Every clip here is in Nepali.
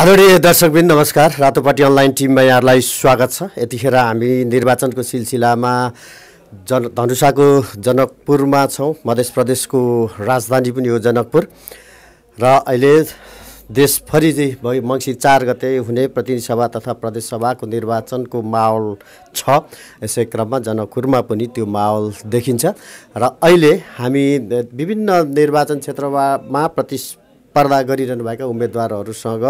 आदरणीय दर्शकबिन नमस्कार रातोपाटी अनलाइन टिममा यहाँहरूलाई स्वागत छ यतिखेर हामी निर्वाचनको सिलसिलामा जन धनुषाको जनकपुरमा छौँ मध्य प्रदेशको राजधानी पनि हो जनकपुर र अहिले देशभरि भयो मङ्सिर चार गते हुने प्रतिनिधि सभा तथा प्रदेशसभाको निर्वाचनको माहौल छ यसै क्रममा जनकपुरमा पनि त्यो माहौल देखिन्छ र अहिले हामी विभिन्न निर्वाचन क्षेत्रमा प्रतिस् पर्दा गरिरहनुभएका उम्मेदवारहरूसँग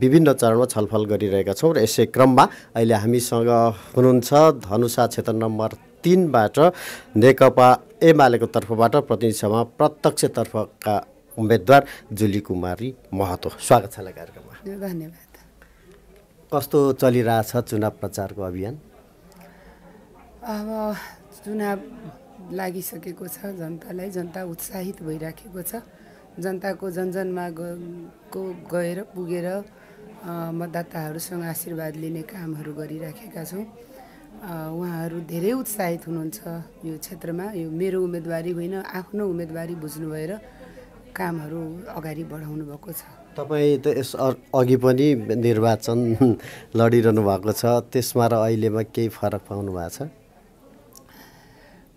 विभिन्न चरणमा छलफल गरिरहेका छौँ र यसै क्रममा अहिले हामीसँग हुनुहुन्छ धनुषा क्षेत्र नम्बर तिनबाट नेकपा एमालेको तर्फबाट प्रतिनिधिसभा प्रत्यक्षतर्फका उम्मेद्वार जुली कुमारी महतो स्वागत छ कार्यक्रममा धन्यवाद कस्तो चलिरहेछ चुनाव प्रचारको अभियान अब चुनाव लागिसकेको छ जनतालाई जनता उत्साहित भइराखेको छ जनताको जनजनमा को गएर पुगेर मतदाताहरूसँग आशीर्वाद लिने कामहरू गरिराखेका छौँ उहाँहरू धेरै उत्साहित हुनुहुन्छ यो क्षेत्रमा यो मेरो उम्मेदवारी होइन आफ्नो उम्मेदवारी बुझ्नुभएर कामहरू अगाडि बढाउनु भएको छ तपाईँ त यस अघि पनि निर्वाचन लडिरहनु भएको छ त्यसमा र अहिलेमा केही फरक पाउनु भएको छ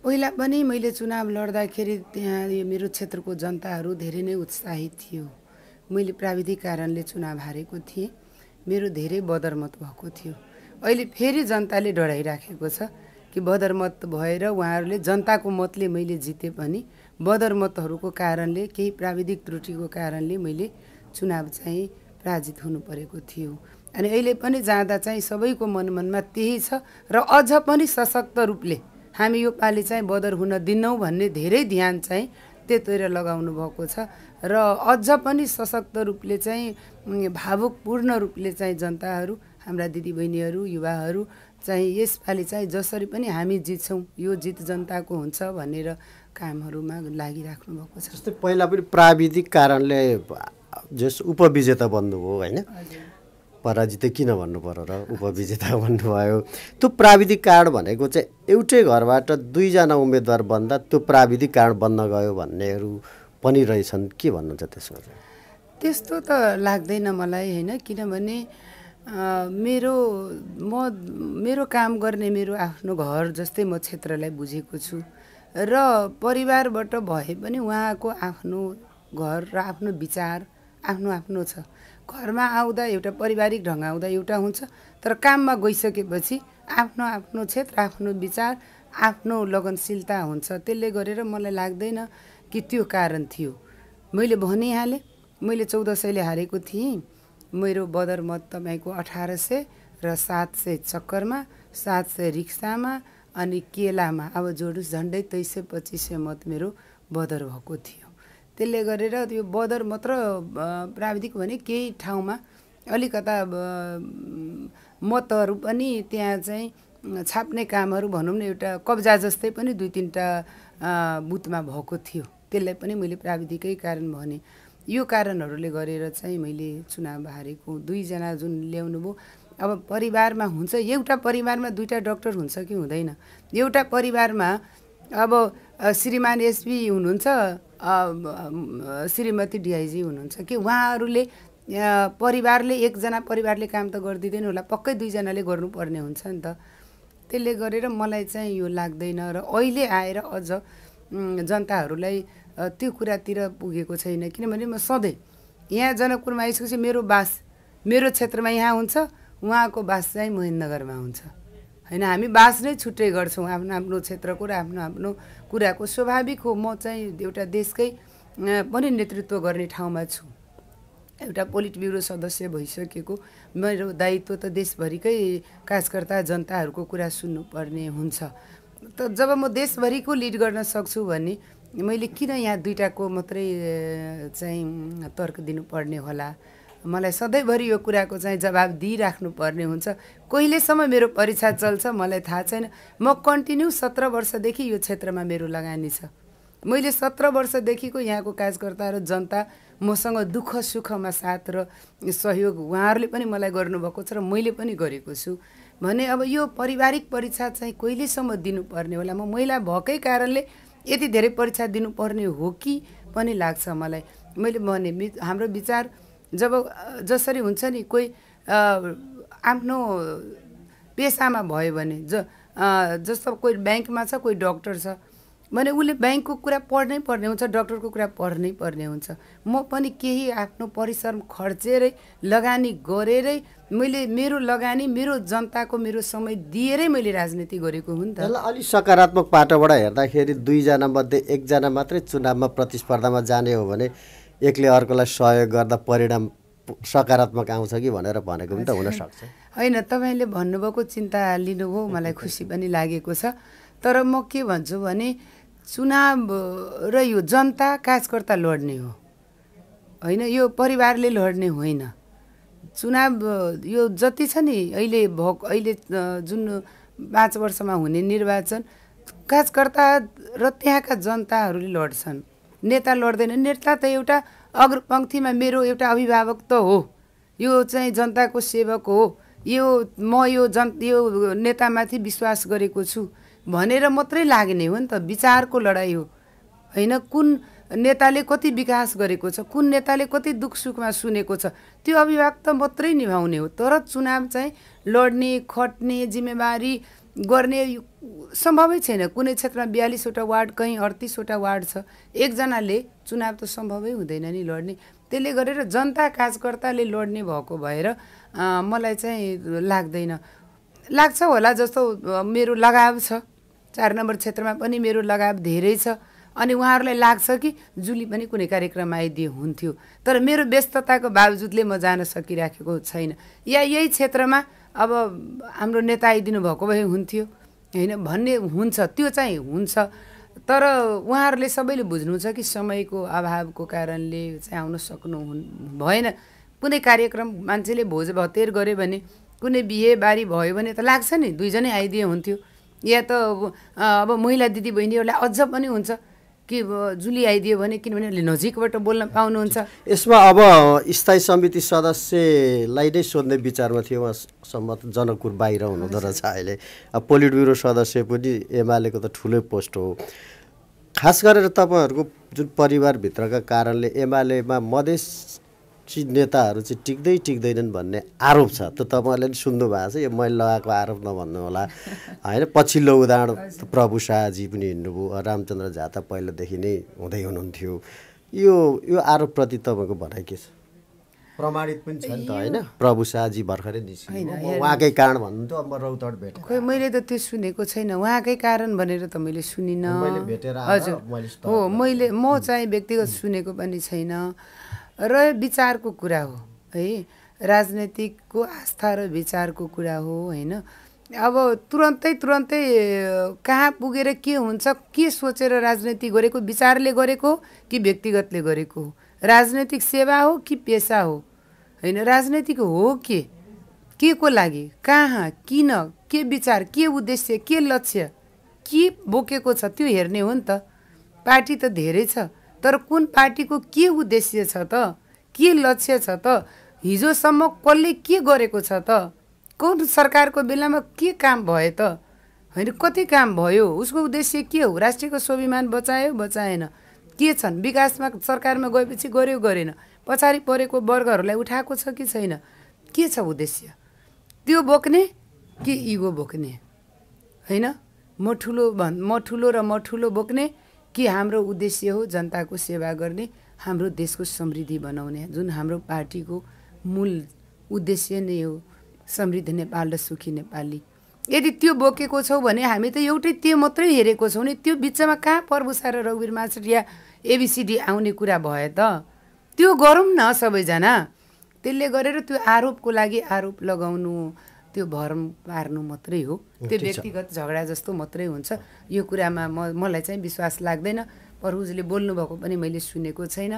पहिला पनि मैले चुनाव लड्दाखेरि त्यहाँ यो मेरो क्षेत्रको जनताहरू धेरै नै उत्साहित थियो मैले प्राविधिक कारणले चुनाव हारेको थिएँ मेरो धेरै बदरमत भएको थियो अहिले फेरि जनताले डराइराखेको छ कि बदरमत भएर उहाँहरूले जनताको मतले मैले जिते पनि बदरमतहरूको कारणले केही प्राविधिक त्रुटिको कारणले मैले चुनाव चाहिँ पराजित हुनु परेको थियो अनि अहिले पनि जाँदा चाहिँ सबैको मनमनमा त्यही छ र अझ पनि सशक्त रूपले हामी यो योपालि चाहिँ बदर हुन दिनौँ भन्ने धेरै ध्यान चाहिँ त्यतिर लगाउनु भएको छ र अझ पनि सशक्त रूपले चाहिँ भावुकपूर्ण रूपले चाहिँ जनताहरू हाम्रा दिदीबहिनीहरू युवाहरू चाहिँ यसपालि चाहिँ जसरी पनि हामी जित्छौँ यो जित जनताको हुन्छ भनेर कामहरूमा लागिराख्नु भएको छ जस्तै पहिला पनि प्राविधिक कारणले जस उपविजेता बन्नुभयो होइन पराजित किन भन्नु पर्यो र उपविजेता भन्नुभयो त्यो प्राविधिक कारण भनेको चाहिँ एउटै घरबाट दुईजना उम्मेदवार बन्दा त्यो प्राविधिक कारण बन्न गयो भन्नेहरू पनि रहेछन् के भन्नुहुन्छ त्यसमा चाहिँ त्यस्तो त लाग्दैन मलाई होइन किनभने मेरो म मेरो काम गर्ने मेरो आफ्नो घर जस्तै म क्षेत्रलाई बुझेको छु र परिवारबाट भए पनि उहाँको आफ्नो घर र आफ्नो विचार आफ्नो आफ्नो छ घरमा आउँदा एउटा पारिवारिक ढङ्ग आउँदा एउटा हुन्छ तर काममा गइसकेपछि आफ्नो आफ्नो क्षेत्र आफ्नो विचार आफ्नो लगनशीलता हुन्छ त्यसले गरेर मलाई लाग्दैन कि त्यो कारण थियो मैले भनिहालेँ मैले चौध सयले हारेको थिएँ मेरो बदर मत तपाईँको अठार सय र सात सय चक्करमा सात सय रिक्सामा अनि केलामा अब जोडुस झन्डै तेइस सय पच्चिस सय मत मेरो बदर भएको थियो त्यसले गरेर त्यो बदर मात्र प्राविधिक भने केही ठाउँमा अलिकता मतहरू पनि त्यहाँ चाहिँ छाप्ने कामहरू भनौँ न एउटा कब्जा जस्तै पनि दुई तिनवटा बुथमा भएको थियो त्यसलाई पनि मैले प्राविधिकै कारण भने यो कारणहरूले गरेर चाहिँ मैले चुनाव हारेको दुईजना जुन ल्याउनु भयो अब परिवारमा हुन्छ एउटा परिवारमा दुईवटा डक्टर हुन्छ कि हुँदैन एउटा परिवारमा अब श्रीमान एसपी हुनुहुन्छ श्रीमती डिआइजी हुनुहुन्छ कि उहाँहरूले परिवारले एकजना परिवारले काम त गरिदिँदैन होला पक्कै दुईजनाले गर्नुपर्ने हुन्छ नि त त्यसले गरेर मलाई चाहिँ यो लाग्दैन र अहिले आएर अझ जनताहरूलाई त्यो कुरातिर पुगेको छैन किनभने म सधैँ यहाँ जनकपुरमा आइसकेपछि मेरो बास मेरो क्षेत्रमा यहाँ हुन्छ उहाँको बास चाहिँ महेन्द्रनगरमा हुन्छ होइन हामी बाँच्नै छुट्टै गर्छौँ आफ्नो आफ्नो क्षेत्रको र आफ्नो आफ्नो कुराको स्वाभाविक हो म चाहिँ एउटा देशकै पनि नेतृत्व गर्ने ठाउँमा छु एउटा पोलिट ब्युरो सदस्य भइसकेको मेरो दायित्व त देशभरिकै काजकर्ता जनताहरूको कुरा सुन्नुपर्ने हुन्छ त जब म देशभरिको लिड गर्न सक्छु भने मैले किन यहाँ दुइटाको मात्रै चाहिँ तर्क दिनुपर्ने होला मलाई सधैँभरि यो कुराको चाहिँ जवाब दिइराख्नुपर्ने हुन्छ कहिलेसम्म मेरो परीक्षा चल्छ मलाई थाहा छैन म कन्टिन्यू सत्र वर्षदेखि यो क्षेत्रमा मेरो लगानी छ मैले सत्र वर्षदेखिको यहाँको कार्यकर्ता र जनता मसँग दुःख सुखमा साथ र सहयोग उहाँहरूले पनि मलाई गर्नुभएको छ र मैले पनि गरेको छु भने अब यो पारिवारिक परीक्षा चाहिँ कहिलेसम्म दिनुपर्ने होला म महिला भएकै कारणले यति धेरै परीक्षा दिनुपर्ने हो कि पनि लाग्छ मलाई मैले भने हाम्रो विचार जब जसरी हुन्छ नि कोही आफ्नो पेसामा भयो भने ज जस्तो कोही ब्याङ्कमा छ कोही डक्टर छ भने उसले ब्याङ्कको कुरा पढ्नै पर्ने हुन्छ डक्टरको कुरा पढ्नै पर्ने हुन्छ म पनि केही आफ्नो परिश्रम खर्चेरै लगानी गरेरै मैले मेरो लगानी मेरो जनताको मेरो समय दिएरै मैले राजनीति गरेको हुँ नि त अलिक सकारात्मक पाटोबाट हेर्दाखेरि दुईजना मध्ये एकजना मात्रै चुनावमा प्रतिस्पर्धामा जाने हो भने एकले अर्कोलाई सहयोग गर्दा परिणाम सकारात्मक आउँछ कि भनेर भनेको पनि त हुनसक्छ होइन तपाईँले भन्नुभएको चिन्ता लिनुभयो मलाई खुसी पनि लागेको छ तर म के भन्छु भने चुनाव र यो जनता काजकर्ता लड्ने हो होइन यो परिवारले लड्ने होइन चुनाव यो जति छ नि अहिले भोक अहिले जुन पाँच वर्षमा हुने निर्वाचन काजकर्ता र त्यहाँका जनताहरूले लड्छन् नेता लड्दैन नेता त एउटा अग्रपङ्क्तिमा मेरो एउटा अभिभावक त हो यो चाहिँ जनताको सेवक हो यो म यो जन यो नेतामाथि विश्वास गरेको छु भनेर मात्रै लाग्ने हो नि त विचारको लडाइँ हो होइन कुन नेताले कति विकास गरेको छ कुन नेताले कति दुःख सुखमा सुनेको छ त्यो अभिभावक त मात्रै निभाउने हो तर चुनाव चाहिँ लड्ने खट्ने जिम्मेवारी गर्ने सम्भवै छैन कुनै क्षेत्रमा बयालिसवटा वार्ड कहीँ अडतिसवटा वार्ड छ एकजनाले चुनाव त सम्भवै हुँदैन नि लड्ने त्यसले गरेर जनता कार्यकर्ताले लड्ने भएको भएर मलाई चाहिँ लाग्दैन लाग्छ होला जस्तो मेरो लगाव छ चार नम्बर क्षेत्रमा पनि मेरो लगाव धेरै छ अनि उहाँहरूलाई लाग्छ कि जुली पनि कुनै कार्यक्रममा आइदिए हुन्थ्यो तर मेरो व्यस्तताको बावजुदले म जान सकिराखेको छैन या यही क्षेत्रमा अब हाम्रो नेता आइदिनु भएको भए हुन्थ्यो होइन भन्ने हुन्छ त्यो चाहिँ हुन्छ तर उहाँहरूले सबैले बुझ्नु कि समयको अभावको कारणले चाहिँ आउन सक्नु हुन् भएन कुनै कार्यक्रम मान्छेले भोज भतेर गऱ्यो भने कुनै बिहेबारी भयो भने त लाग्छ नि दुईजनै आइदिए हुन्थ्यो या त अब महिला दिदीबहिनीहरूलाई अझ पनि हुन्छ के जुली आइदियो भने किनभने उसले नजिकबाट बोल्न पाउनुहुन्छ यसमा अब स्थायी समिति सदस्यलाई नै सोध्ने विचारमा थियो उहाँसम्म जनकपुर बाहिर हुनुहुँदो रहेछ अहिले अब पोलिट ब्युरो सदस्य पनि एमालेको त ठुलै पोस्ट हो खास गरेर तपाईँहरूको जुन परिवारभित्रका कारणले एमालेमा मधेस चाहिँ नेताहरू चाहिँ टिक्दै टिक्दैनन् भन्ने आरोप छ त तपाईँहरूले पनि सुन्नु भएको छ यो मैले लगाएको आरोप नभन्नु होला होइन पछिल्लो उदाहरण प्रभु शाहजी पनि हिँड्नुभयो रामचन्द्र झा त पहिलादेखि नै हुँदै हुनुहुन्थ्यो यो यो आरोपप्रति तपाईँको भनाइ के छ प्रमाणित पनि छ नि त होइन प्रभु शाहजी भर्खरै निस्किनु उहाँकै कारण भन्नुहुन्थ्यो अब रौतड भेट खोइ मैले त त्यो सुनेको छैन उहाँकै कारण भनेर त मैले सुनिनँ हजुर हो मैले म चाहिँ व्यक्तिगत सुनेको पनि छैन र विचारको कुरा हो है राजनैतिकको आस्था र विचारको कुरा हो होइन अब तुरन्तै तुरन्तै कहाँ पुगेर के हुन्छ के सोचेर राजनीति गरेको विचारले गरेको कि व्यक्तिगतले गरेको हो राजनैतिक सेवा हो कि पेसा हो होइन राजनैतिक हो के के को लागि कहाँ किन के विचार के उद्देश्य के लक्ष्य के बोकेको छ त्यो हेर्ने हो नि त पार्टी त धेरै छ तर कुन पार्टीको के उद्देश्य छ त के लक्ष्य छ त हिजोसम्म कसले के गरेको छ त कुन सरकारको बेलामा के काम भयो त होइन कति काम भयो उसको उद्देश्य के हो राष्ट्रियको स्वाभिमान बचायो बचाएन के छन् विकासमा सरकारमा गएपछि गऱ्यो गरेन पछाडि परेको वर्गहरूलाई उठाएको छ कि छैन के छ उद्देश्य त्यो बोक्ने कि इगो बोक्ने होइन म ठुलो भन् म ठुलो र म ठुलो बोक्ने कि हाम्रो उद्देश्य हो जनताको सेवा गर्ने हाम्रो देशको समृद्धि बनाउने जुन हाम्रो पार्टीको मूल उद्देश्य नै हो समृद्ध नेपाल र सुखी नेपाली यदि त्यो बोकेको छौँ भने हामी त एउटै त्यो मात्रै हेरेको छौँ नि त्यो बिचमा कहाँ प्रभुसार र रघुवीर या एबिसिडी आउने कुरा भयो त त्यो गरौँ न सबैजना त्यसले गरेर त्यो आरोपको लागि आरोप लगाउनु त्यो भरम पार्नु मात्रै हो त्यो व्यक्तिगत झगडा जस्तो मात्रै हुन्छ यो कुरामा म मलाई चाहिँ विश्वास लाग्दैन प्रभुजीले बोल्नुभएको पनि मैले सुनेको छैन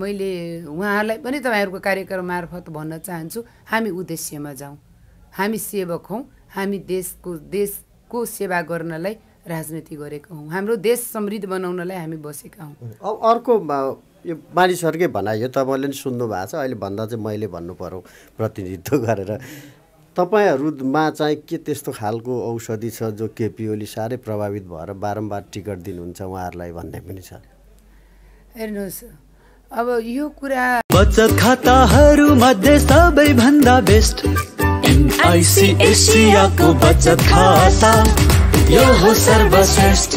मैले उहाँलाई पनि तपाईँहरूको कार्यक्रम मार्फत भन्न चाहन्छु हामी उद्देश्यमा जाउँ हामी सेवक हौँ हामी देशको देशको सेवा गर्नलाई राजनीति गरेको हौँ हाम्रो देश समृद्ध बनाउनलाई हामी बसेका हौँ अब अर्को यो मानिसहरूकै भनाइ यो तपाईँले नि सुन्नु भएको छ अहिले भन्दा चाहिँ मैले भन्नु पऱ्यो प्रतिनिधित्व गरेर तपाईँहरूमा चाहिँ के त्यस्तो खालको औषधि छ जो केपी ओली साह्रै प्रभावित भएर बारम्बार टिकट दिनुहुन्छ उहाँहरूलाई भन्ने पनि छ हेर्नुहोस् अब यो कुरा बचत खाताहरू मध्ये सबैभन्दा बेस्ट बचत खाता यो हो सर्वश्रेष्ठ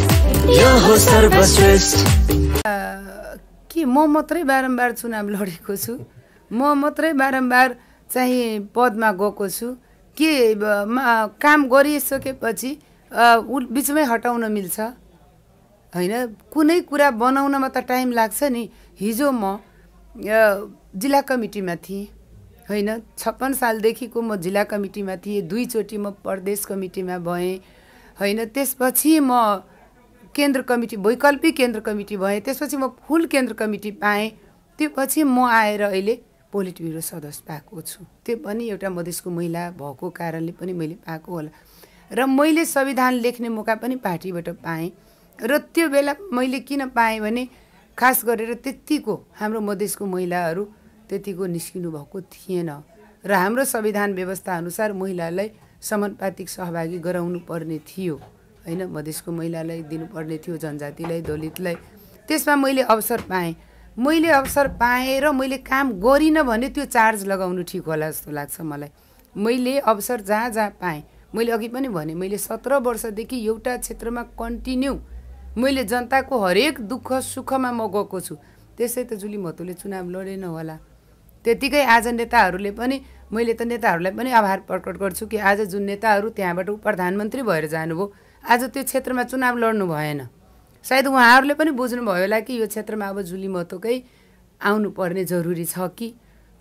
यो हो सर्वश्रेष्ठ के म मात्रै बारम्बार चुनाव लडेको छु म मात्रै बारम्बार चाहिँ पदमा गएको छु के काम गरिसकेपछि बिचमै हटाउन मिल्छ होइन कुनै कुरा बनाउनमा त टाइम लाग्छ नि हिजो म जिल्ला कमिटीमा थिएँ होइन छप्पन सालदेखिको म जिल्ला कमिटीमा थिएँ दुईचोटि म प्रदेश कमिटीमा भएँ होइन त्यसपछि म केन्द्र कमिटी वैकल्पिक केन्द्र कमिटी भएँ त्यसपछि म फुल केन्द्र कमिटी पाएँ त्यो पछि म आएर अहिले पोलिट ब्युरो सदस्य पाएको छु त्यो पनि एउटा मधेसको महिला भएको कारणले पनि मैले पाएको होला र मैले संविधान लेख्ने मौका पनि पार्टीबाट पाएँ र त्यो बेला मैले किन पाएँ भने खास गरेर त्यतिको हाम्रो मधेसको महिलाहरू त्यतिको निस्किनु भएको थिएन र हाम्रो संविधान व्यवस्था अनुसार महिलालाई समानुपातिक सहभागी गराउनु पर्ने थियो होइन मधेसको महिलालाई दिनुपर्ने थियो जनजातिलाई दलितलाई त्यसमा मैले अवसर पाएँ मैले अवसर पाएँ र मैले काम गरिनँ भने त्यो चार्ज लगाउनु ठिक होला जस्तो लाग्छ मलाई मैले अवसर जहाँ जहाँ पाएँ मैले अघि पनि भने मैले सत्र वर्षदेखि एउटा क्षेत्रमा कन्टिन्यू मैले जनताको हरेक दुःख सुखमा म गएको छु त्यसै त जुली महतोले चुनाव लडेन होला त्यतिकै आज नेताहरूले पनि मैले त नेताहरूलाई पनि आभार प्रकट गर्छु कि आज जुन नेताहरू त्यहाँबाट प्रधानमन्त्री भएर जानुभयो आज त्यो क्षेत्रमा चुनाव लड्नु भएन सायद उहाँहरूले पनि बुझ्नुभयो होला कि यो क्षेत्रमा अब झुली महतोकै आउनुपर्ने जरुरी छ कि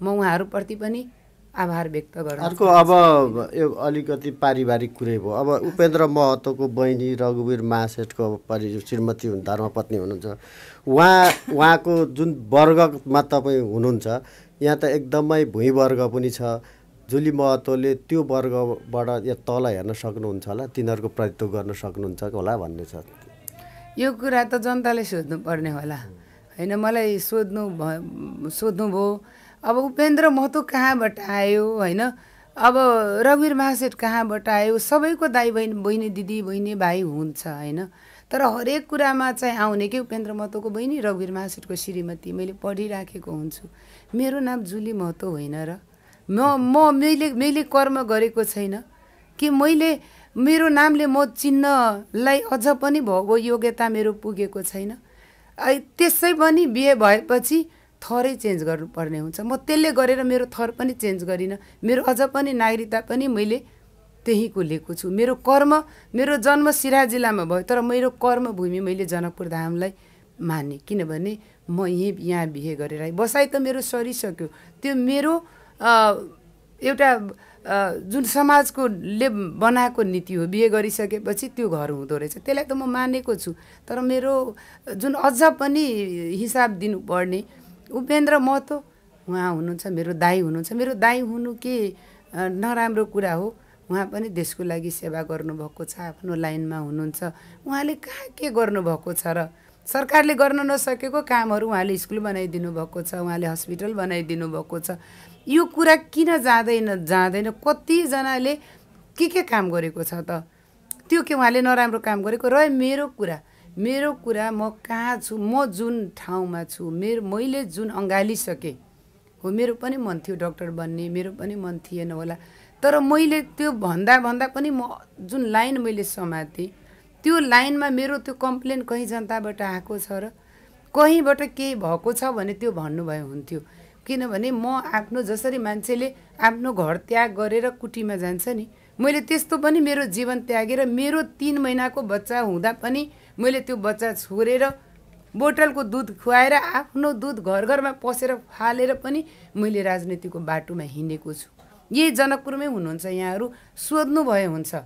म उहाँहरूप्रति पनि आभार व्यक्त गर्छु अर्को अब यो अलिकति पारिवारिक कुरै भयो अब उपेन्द्र महतोको बहिनी रघुवीर महासेठको अब परि श्रीमती हुन् धर्मपत्नी हुनुहुन्छ उहाँ उहाँको जुन वर्गमा तपाईँ हुनुहुन्छ यहाँ त एकदमै भुइँ वर्ग पनि छ झुली महतोले त्यो वर्गबाट यहाँ तल हेर्न सक्नुहुन्छ होला तिनीहरूको प्रतित्व गर्न सक्नुहुन्छ होला भन्ने छ यो कुरा त जनताले सोध्नुपर्ने होला होइन मलाई सोध्नु भ सोध्नुभयो अब उपेन्द्र महतो कहाँबाट आयो होइन अब रघुवीर महासेठ कहाँबाट आयो सबैको दाई बहिनी बहिनी दिदी बहिनी भाइ हुन्छ होइन तर हरेक कुरामा चाहिँ आउने कि उपेन्द्र महतोको बहिनी रघुवीर महासेठको श्रीमती मैले पढिराखेको हुन्छु मेरो नाम जुली महतो होइन र म म मैले मैले कर्म गरेको छैन कि मैले मेरो नामले म चिन्नलाई अझ पनि भएको योग्यता मेरो पुगेको छैन त्यसै पनि बिहे भएपछि थरै चेन्ज गर्नुपर्ने हुन्छ म त्यसले गरेर मेरो थर पनि चेन्ज गरिनँ मेरो अझ पनि नागरिकता पनि मैले त्यहीँको लिएको छु मेरो कर्म मेरो जन्म सिरा जिल्लामा भयो तर मेरो कर्मभूमि मैले जनकपुर धामलाई माने किनभने म यहीँ यहाँ बिहे गरेर बसाइ त मेरो सरिसक्यो त्यो मेरो एउटा जुन समाजको ले बनाएको नीति हो बिहे गरिसकेपछि त्यो घर हुँदो रहेछ त्यसलाई त म मानेको छु तर मेरो जुन अझ पनि हिसाब दिनुपर्ने उपेन्द्र महतो उहाँ हुनुहुन्छ मेरो दाई हुनुहुन्छ मेरो दाई हुनु के नराम्रो कुरा हो उहाँ पनि देशको लागि सेवा गर्नुभएको छ आफ्नो लाइनमा हुनुहुन्छ उहाँले कहाँ के गर्नुभएको छ र सरकारले गर्न नसकेको कामहरू उहाँले स्कुल बनाइदिनु भएको छ उहाँले हस्पिटल बनाइदिनु भएको छ यो कुरा किन जाँदैन जाँदैन कतिजनाले के के काम गरेको छ त त्यो के उहाँले नराम्रो काम गरेको र मेरो कुरा मेरो कुरा म कहाँ छु म जुन ठाउँमा छु मेरो मैले जुन अँगालिसकेँ हो मेरो पनि मन थियो डक्टर बन्ने मेरो पनि मन थिएन होला तर मैले त्यो भन्दा भन्दा पनि म जुन लाइन मैले समातेँ त्यो लाइनमा मेरो त्यो कम्प्लेन कहीँ जनताबाट आएको छ र कहीँबाट केही भएको छ भने त्यो भन्नुभयो हुन्थ्यो किनभने म आफ्नो जसरी मान्छेले आफ्नो घर त्याग गरेर कुटीमा जान्छ नि मैले त्यस्तो पनि मेरो जीवन त्यागेर मेरो तिन महिनाको बच्चा हुँदा पनि मैले त्यो बच्चा छोडेर बोतलको दुध खुवाएर आफ्नो दुध घर घरमा पसेर फालेर पनि मैले राजनीतिको बाटोमा हिँडेको छु यही जनकपुरमै हुनुहुन्छ यहाँहरू सोध्नु भए हुन्छ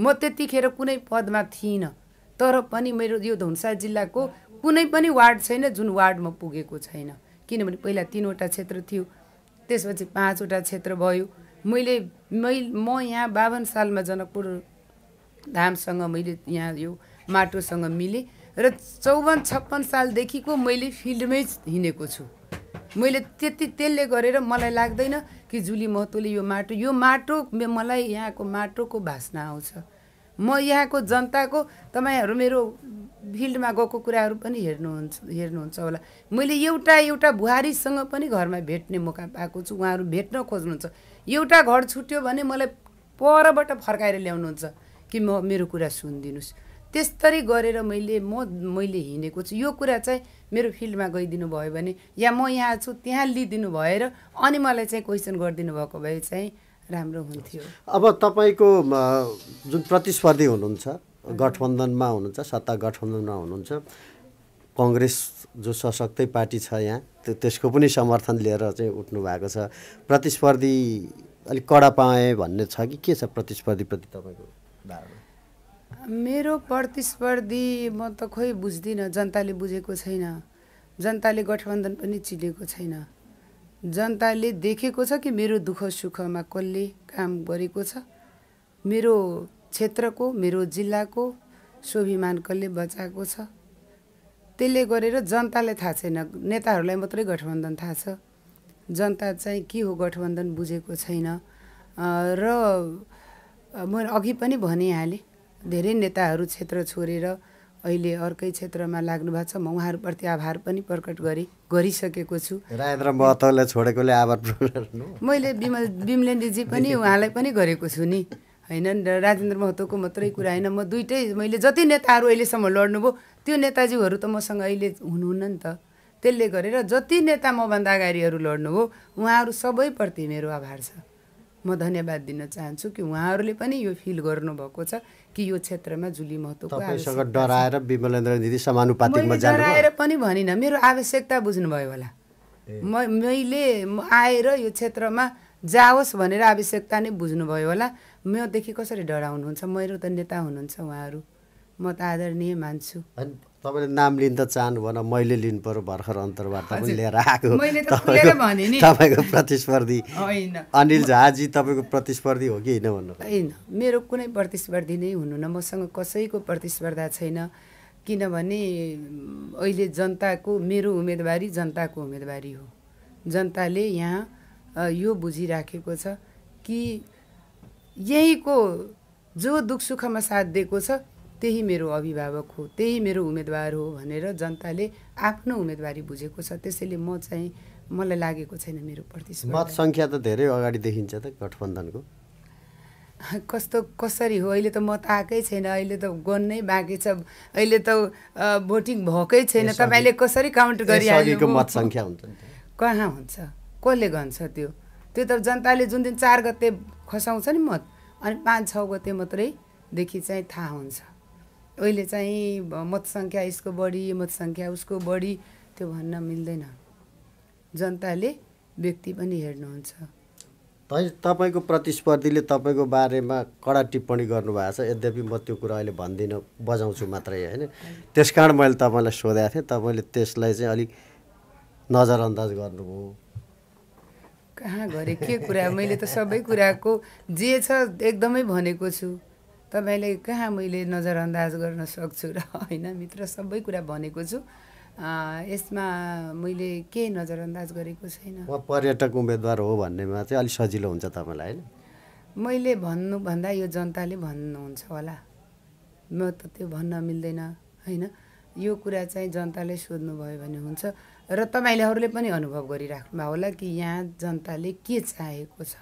म त्यतिखेर कुनै पदमा थिइनँ तर पनि मेरो यो धुन्सा जिल्लाको कुनै पनि वार्ड छैन जुन वार्डमा पुगेको छैन किनभने पहिला तिनवटा क्षेत्र थियो त्यसपछि पाँचवटा क्षेत्र भयो मैले मै म यहाँ बाहन सालमा जनकपुर धामसँग मैले यहाँ यो माटोसँग मिलेँ र चौवन छप्पन सालदेखिको मैले फिल्डमै हिँडेको छु मैले त्यति त्यसले गरेर मलाई लाग्दैन कि जुली महतोले यो माटो यो माटो मलाई यहाँको माटोको भाषण आउँछ म यहाँको जनताको तपाईँहरू मेरो फिल्डमा गएको कुराहरू पनि हेर्नुहुन्छ हेर्नुहुन्छ होला मैले एउटा एउटा बुहारीसँग पनि घरमा भेट्ने मौका पाएको छु उहाँहरू भेट्न खोज्नुहुन्छ एउटा घर छुट्यो भने मलाई परबाट फर्काएर ल्याउनुहुन्छ कि म मेरो कुरा सुनिदिनुहोस् त्यस्तरी गरेर मैले म मैले हिँडेको छु यो कुरा चाहिँ मेरो फिल्डमा गइदिनु भयो भने या म यहाँ छु त्यहाँ लिइदिनु भएर अनि मलाई चाहिँ क्वेसन गरिदिनु भएको भए चाहिँ राम्रो हुन्थ्यो अब तपाईँको जुन प्रतिस्पर्धी हुनुहुन्छ गठबन्धनमा हुनुहुन्छ सत्ता गठबन्धनमा हुनुहुन्छ कङ्ग्रेस जो सशक्तै पार्टी छ यहाँ त्यो त्यसको पनि समर्थन लिएर चाहिँ उठ्नु भएको छ प्रतिस्पर्धी अलिक कडा पाएँ भन्ने छ कि के छ प्रतिस्पर्धीप्रति तपाईँको धारणा मेरो प्रतिस्पर्धी म त खोइ बुझ्दिनँ जनताले बुझेको छैन जनताले गठबन्धन पनि चिनेको छैन जनताले देखेको छ कि मेरो दुःख सुखमा कसले काम गरेको छ मेरो क्षेत्रको मेरो जिल्लाको स्वाभिमान कसले बचाएको छ त्यसले गरेर जनतालाई थाहा छैन नेताहरूलाई मात्रै गठबन्धन थाहा छ जनता चाहिँ के हो गठबन्धन बुझेको छैन र म अघि पनि भनिहालेँ धेरै नेताहरू क्षेत्र छोडेर अहिले अर्कै क्षेत्रमा लाग्नु भएको छ म उहाँहरूप्रति आभार पनि प्रकट गरेँ गरिसकेको छु राजेन्द्र महतोलाई छोडेकोले आभार मैले बिमल बिमलेन्दीजी पनि उहाँलाई पनि गरेको छु नि होइन राजेन्द्र महतोको मात्रै कुरा होइन म दुइटै मैले जति नेताहरू अहिलेसम्म लड्नुभयो त्यो नेताजीहरू त मसँग अहिले हुनुहुन्न नि त त्यसले गरेर जति नेता मभन्दा अगाडिहरू लड्नुभयो उहाँहरू सबैप्रति मेरो आभार छ म धन्यवाद दिन चाहन्छु कि उहाँहरूले पनि यो फिल गर्नुभएको छ कि यो क्षेत्रमा जुली महत्त्व डराएर विमलेन्द्र दिदी समानुपातिकमा डराएर पनि भनिनँ मेरो आवश्यकता बुझ्नुभयो होला म मैले आएर यो क्षेत्रमा जाओस् भनेर आवश्यकता नै बुझ्नुभयो होला मदेखि कसरी डराउनुहुन्छ मेरो त नेता हुनुहुन्छ उहाँहरू म त आदरणीय मान्छु तपाईँले नाम लिन त चाहनु भएन मैले लिनु पऱ्यो भर्खर अन्तर्वार्ता पनि लिएर आएको तपाईँको प्रतिस्पर्धी होइन अनिल झाजी तपाईँको प्रतिस्पर्धी हो कि होइन भन्नु होइन मेरो कुनै प्रतिस्पर्धी नै हुनु न मसँग कसैको प्रतिस्पर्धा छैन किनभने अहिले जनताको मेरो उम्मेदवारी जनताको उम्मेदवारी हो जनताले यहाँ यो बुझिराखेको छ कि यहीको जो दुःख सुखमा साथ दिएको छ त्यही मेरो अभिभावक हो त्यही मेरो उम्मेदवार हो भनेर जनताले आफ्नो उम्मेदवारी बुझेको छ त्यसैले म चाहिँ मलाई लागेको छैन मेरो प्रति मत सङ्ख्या त धेरै अगाडि देखिन्छ त गठबन्धनको कस्तो कसरी हो अहिले त मत आएकै छैन अहिले त गर्नै बाँकी छ अहिले त भोटिङ भएकै छैन तपाईँले कसरी काउन्ट गरिहाल्नु कहाँ हुन्छ कसले गन्छ त्यो त्यो त जनताले जुन दिन चार गते खसाउँछ नि मत अनि पाँच छ गते मात्रैदेखि चाहिँ थाहा हुन्छ अहिले चाहिँ मतसङ्ख्या यसको बढी मतसङ्ख्या उसको बढी त्यो भन्न मिल्दैन जनताले व्यक्ति पनि हेर्नुहुन्छ तपाईँको प्रतिस्पर्धीले तपाईँको बारेमा कडा टिप्पणी गर्नुभएको छ यद्यपि म त्यो कुरा अहिले भन्दिनँ बजाउँछु मात्रै होइन त्यस कारण मैले तपाईँलाई सोधेको थिएँ तपाईँले त्यसलाई चाहिँ अलिक नजरअन्दाज गर्नुभयो कहाँ गरे के कुरा मैले त सबै कुराको जे छ एकदमै भनेको छु तपाईँले कहाँ मैले नजरअन्दाज गर्न सक्छु र होइन मित्र सबै कुरा भनेको छु यसमा मैले के नजरअन्दाज गरेको छैन म पर्यटक उम्मेदवार हो भन्नेमा चाहिँ अलिक सजिलो हुन्छ तपाईँलाई होइन मैले भन्नुभन्दा यो जनताले भन्नुहुन्छ होला म त त्यो भन्न मिल्दैन होइन यो कुरा चाहिँ जनताले सोध्नुभयो भने हुन्छ र अरूले पनि अनुभव गरिराख्नुभयो होला कि यहाँ जनताले के चाहेको छ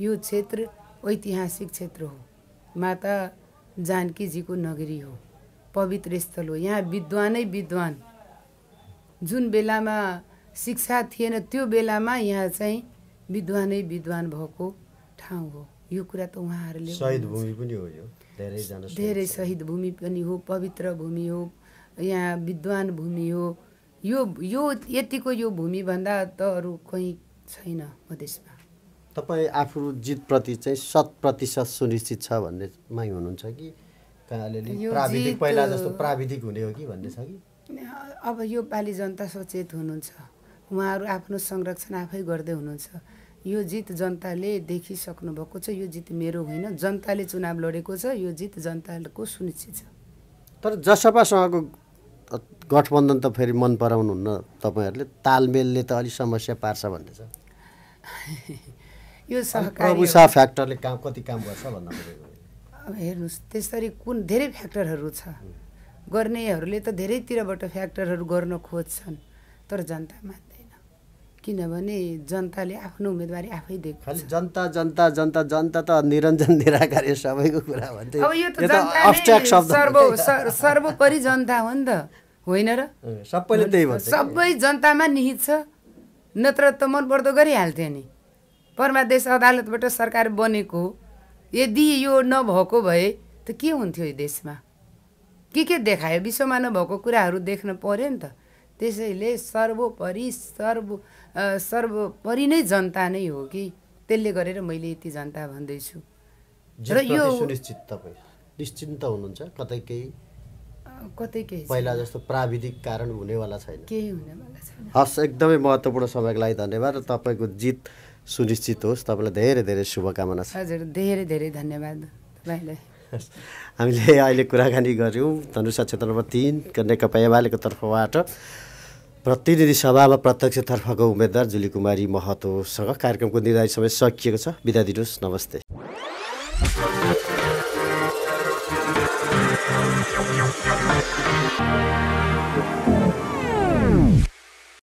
यो क्षेत्र ऐतिहासिक क्षेत्र हो माता जानकीजीको नगरी हो पवित्र स्थल हो यहाँ विद्वानै विद्वान जुन बेलामा शिक्षा थिएन त्यो बेलामा यहाँ चाहिँ विद्वानै विद्वान भएको ठाउँ हो यो कुरा त उहाँहरूले शहीद भूमि पनि हो यो धेरै शहीद भूमि पनि हो पवित्र भूमि हो यहाँ विद्वान भूमि हो यो यो यतिको यो भूमिभन्दा त अरू कहीँ छैन मधेसमा तपाईँ आफ्नो जितप्रति चाहिँ शत प्रतिशत सुनिश्चित छ भन्नेमै हुनुहुन्छ कि प्राविधिक पहिला जस्तो प्राविधिक हुने हो कि भन्ने छ कि अब यो पालि जनता सचेत हुनुहुन्छ उहाँहरू आफ्नो संरक्षण आफै गर्दै हुनुहुन्छ यो जित जनताले देखिसक्नु भएको छ यो जित मेरो होइन जनताले चुनाव लडेको छ यो जित जनताको सुनिश्चित छ तर जसपासँगको गठबन्धन त फेरि मन पराउनुहुन्न तपाईँहरूले तालमेलले त अलिक समस्या पार्छ भन्ने छ यो सहकारी फ्याक्टरले काम कति काम गर्छ अब हेर्नुहोस् त्यसरी कुन धेरै फ्याक्टरहरू छ गर्नेहरूले त धेरैतिरबाट फ्याक्टरहरू गर्न खोज्छन् तर जनता मान्दैन किनभने जनताले आफ्नो उम्मेदवारी आफै दिएको जनता जनता जनता जनता त निरञ्जन निराकार सबैको कुरा भन्छ सर्वोपरि जनता हो नि त होइन र सबैले त्यही भन्छ सबै जनतामा निहित छ नत्र त मनपर्दो गरिहाल्थ्यो नि परमादेश अदालतबाट सरकार बनेको यदि यो नभएको भए त के हुन्थ्यो यो देशमा के के देखायो विश्वमा नभएको कुराहरू देख्न पऱ्यो नि त त्यसैले सर्वोपरि सर्व सर्वोपरि नै जनता नै हो कि त्यसले गरेर मैले यति जनता भन्दैछु र यो निश्चिन्त हुनुहुन्छ कतै केही कतै केही पहिला जस्तो प्राविधिक कारण हुनेवाला छैन केही हुनेवाला छैन हस् एकदमै महत्त्वपूर्ण समयको लागि धन्यवाद र तपाईँको जित सुनिश्चित होस् तपाईँलाई धेरै धेरै शुभकामना छ हजुर धेरै धेरै धन्यवाद तपाईँलाई हामीले अहिले कुराकानी गऱ्यौँ धनुषा क्षेत्र नम्बर तिन नेकपा एमालेको तर्फबाट प्रतिनिधि सभामा प्रत्यक्षतर्फको उम्मेद्वार जुली कुमारी महतोसँग कार्यक्रमको निर्धारित समय सकिएको छ बिदा दिनुहोस् नमस्ते Thank you.